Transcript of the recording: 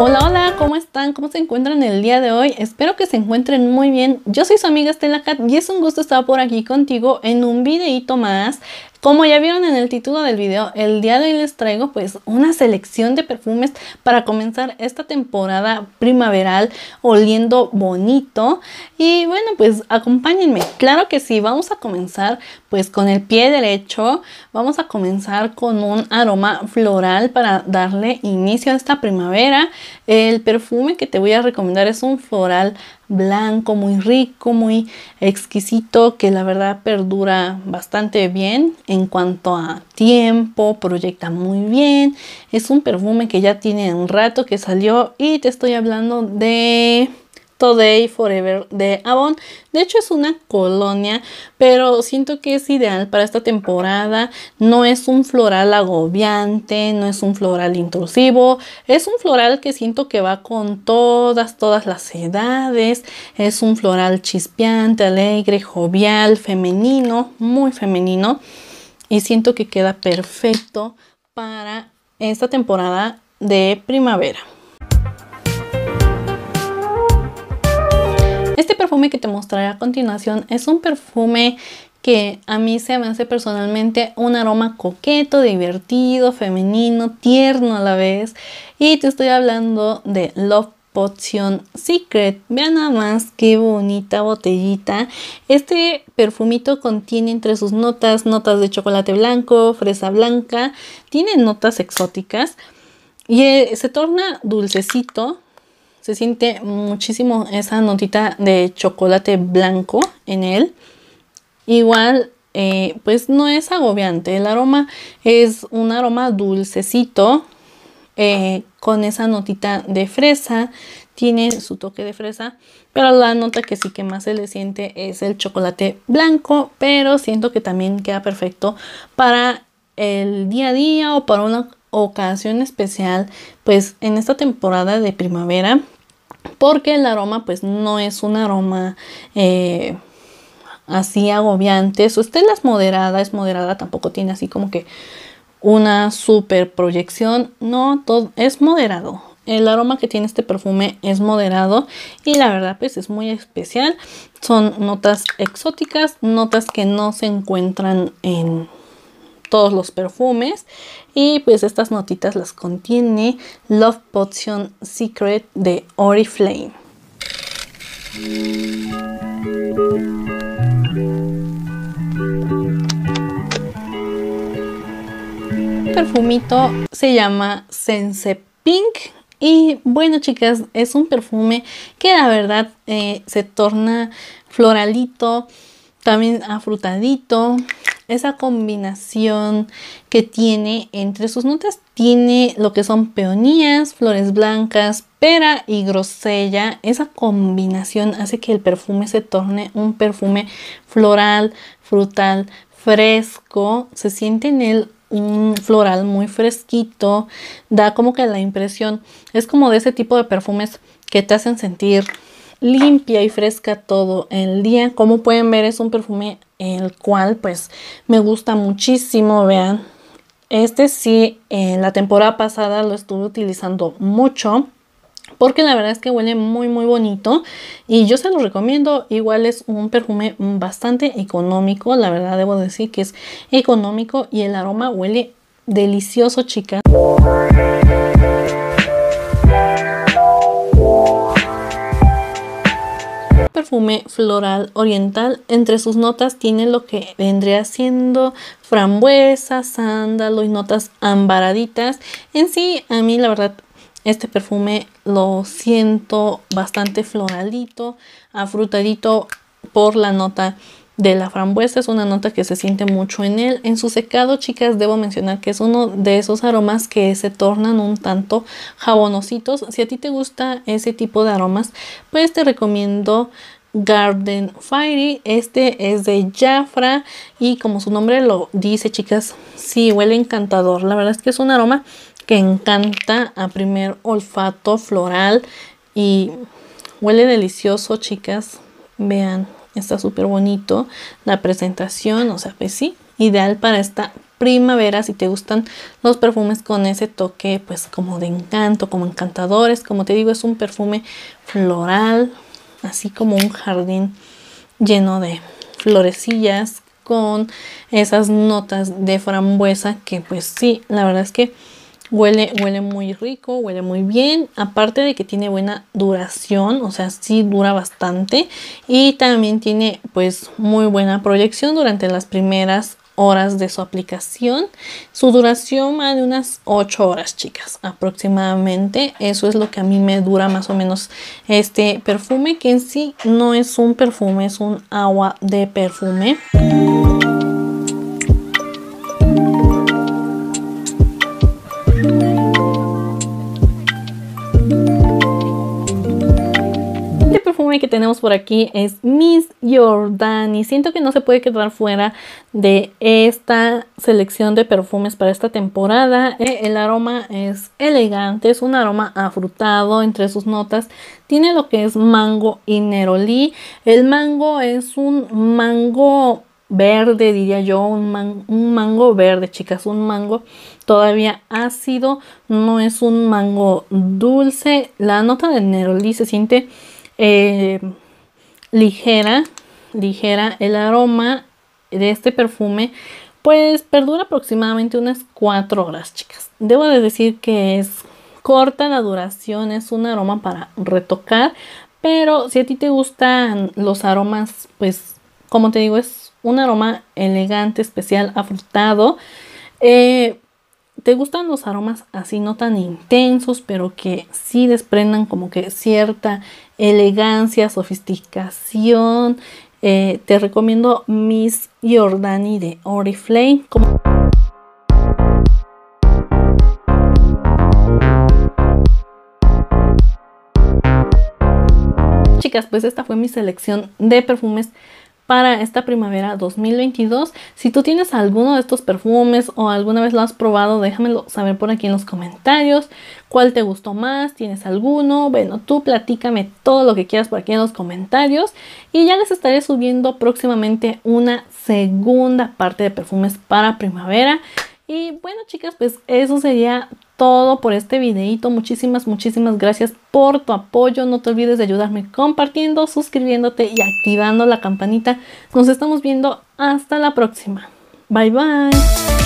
Hola, hola, ¿cómo están? ¿Cómo se encuentran el día de hoy? Espero que se encuentren muy bien. Yo soy su amiga Estela Cat y es un gusto estar por aquí contigo en un videito más. Como ya vieron en el título del video, el día de hoy les traigo pues una selección de perfumes para comenzar esta temporada primaveral oliendo bonito y bueno pues acompáñenme, claro que sí, vamos a comenzar pues con el pie derecho, vamos a comenzar con un aroma floral para darle inicio a esta primavera, el perfume que te voy a recomendar es un floral blanco, muy rico, muy exquisito, que la verdad perdura bastante bien en cuanto a tiempo, proyecta muy bien. Es un perfume que ya tiene un rato que salió y te estoy hablando de Today Forever de Avon. De hecho es una colonia, pero siento que es ideal para esta temporada. No es un floral agobiante, no es un floral intrusivo, es un floral que siento que va con todas, todas las edades. Es un floral chispeante, alegre, jovial, femenino, muy femenino. Y siento que queda perfecto para esta temporada de primavera. Este perfume que te mostraré a continuación es un perfume que a mí se me hace personalmente un aroma coqueto, divertido, femenino, tierno a la vez. Y te estoy hablando de Love Potion Secret. Vean nada más qué bonita botellita. Este perfumito contiene entre sus notas, notas de chocolate blanco, fresa blanca. Tiene notas exóticas. Y eh, se torna dulcecito, se siente muchísimo esa notita de chocolate blanco en él. Igual, eh, pues no es agobiante. El aroma es un aroma dulcecito eh, con esa notita de fresa. Tiene su toque de fresa, pero la nota que sí que más se le siente es el chocolate blanco, pero siento que también queda perfecto para el día a día o para una ocasión especial, pues en esta temporada de primavera porque el aroma pues no es un aroma eh, así agobiante. Su estela es moderada, es moderada, tampoco tiene así como que una super proyección. No, todo es moderado. El aroma que tiene este perfume es moderado y la verdad pues es muy especial. Son notas exóticas, notas que no se encuentran en todos los perfumes. Y pues estas notitas las contiene Love Potion Secret de Oriflame. El perfumito se llama Sense Pink. Y bueno chicas, es un perfume que la verdad eh, se torna floralito, también afrutadito, esa combinación que tiene entre sus notas. Tiene lo que son peonías, flores blancas, pera y grosella. Esa combinación hace que el perfume se torne un perfume floral, frutal, fresco. Se siente en él un floral muy fresquito. Da como que la impresión, es como de ese tipo de perfumes que te hacen sentir limpia y fresca todo el día. Como pueden ver es un perfume el cual pues me gusta muchísimo, vean. Este sí, en eh, la temporada pasada lo estuve utilizando mucho porque la verdad es que huele muy muy bonito y yo se lo recomiendo igual es un perfume bastante económico la verdad debo decir que es económico y el aroma huele delicioso chicas perfume floral oriental. Entre sus notas tiene lo que vendría siendo frambuesa, sándalo y notas ambaraditas. En sí, a mí la verdad este perfume lo siento bastante floralito, afrutadito por la nota de la frambuesa. Es una nota que se siente mucho en él. En su secado, chicas, debo mencionar que es uno de esos aromas que se tornan un tanto jabonositos. Si a ti te gusta ese tipo de aromas, pues te recomiendo Garden Fairy. Este es de Jafra y como su nombre lo dice, chicas, sí huele encantador. La verdad es que es un aroma que encanta a primer olfato floral y huele delicioso, chicas. Vean, está súper bonito la presentación, o sea, pues sí, ideal para esta primavera si te gustan los perfumes con ese toque pues como de encanto, como encantadores, como te digo, es un perfume floral así como un jardín lleno de florecillas con esas notas de frambuesa que pues sí, la verdad es que huele, huele muy rico, huele muy bien, aparte de que tiene buena duración, o sea, sí dura bastante y también tiene pues muy buena proyección durante las primeras horas de su aplicación. Su duración va de unas 8 horas, chicas, aproximadamente. Eso es lo que a mí me dura más o menos este perfume, que en sí no es un perfume, es un agua de perfume. que tenemos por aquí es Miss Jordan y siento que no se puede quedar fuera de esta selección de perfumes para esta temporada. Eh, el aroma es elegante, es un aroma afrutado entre sus notas. Tiene lo que es mango y neroli, El mango es un mango verde, diría yo, un, un, mango verde, chicas, un mango todavía ácido, no es un mango dulce. La nota de neroli se siente eh, ligera, ligera el aroma de este perfume, pues perdura aproximadamente unas 4 horas, chicas. Debo de decir que es corta la duración, es un aroma para retocar, pero si a ti te gustan los aromas, pues como te digo, es un aroma elegante, especial, afrutado. Eh, te gustan los aromas así no tan intensos, pero que sí desprendan como que cierta elegancia, sofisticación, eh, te recomiendo Miss Giordani de Oriflame. Chicas, pues esta fue mi selección de perfumes para esta primavera 2022. Si tú tienes alguno de estos perfumes o alguna vez lo has probado, déjamelo saber por aquí en los comentarios. ¿Cuál te gustó más? ¿Tienes alguno? Bueno, tú platícame todo lo que quieras por aquí en los comentarios. Y ya les estaré subiendo próximamente una segunda parte de perfumes para primavera. Y bueno, chicas, pues eso sería todo por este videito. Muchísimas, muchísimas gracias por tu apoyo. No te olvides de ayudarme compartiendo, suscribiéndote y activando la campanita. Nos estamos viendo hasta la próxima. Bye bye.